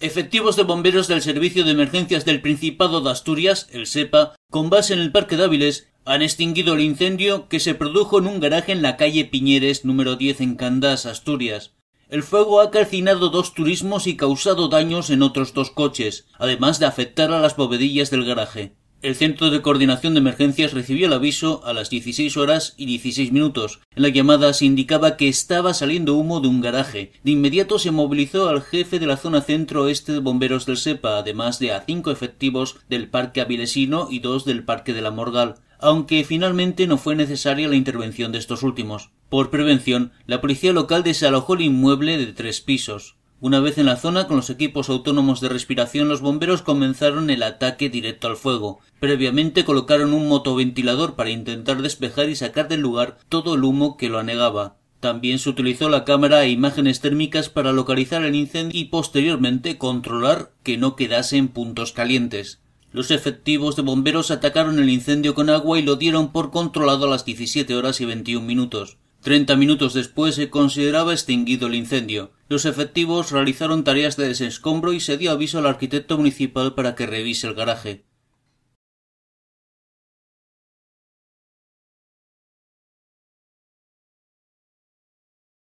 Efectivos de bomberos del Servicio de Emergencias del Principado de Asturias, el SEPA, con base en el Parque Dáviles, han extinguido el incendio que se produjo en un garaje en la calle Piñeres número 10 en Candás, Asturias. El fuego ha calcinado dos turismos y causado daños en otros dos coches, además de afectar a las bovedillas del garaje. El Centro de Coordinación de Emergencias recibió el aviso a las 16 horas y 16 minutos. En la llamada se indicaba que estaba saliendo humo de un garaje. De inmediato se movilizó al jefe de la zona centro-oeste de bomberos del SEPA, además de a cinco efectivos del Parque Avilesino y dos del Parque de la Morgal aunque finalmente no fue necesaria la intervención de estos últimos. Por prevención, la policía local desalojó el inmueble de tres pisos. Una vez en la zona, con los equipos autónomos de respiración, los bomberos comenzaron el ataque directo al fuego. Previamente colocaron un motoventilador para intentar despejar y sacar del lugar todo el humo que lo anegaba. También se utilizó la cámara e imágenes térmicas para localizar el incendio y posteriormente controlar que no quedase en puntos calientes. Los efectivos de bomberos atacaron el incendio con agua y lo dieron por controlado a las 17 horas y 21 minutos. Treinta minutos después se consideraba extinguido el incendio. Los efectivos realizaron tareas de desescombro y se dio aviso al arquitecto municipal para que revise el garaje.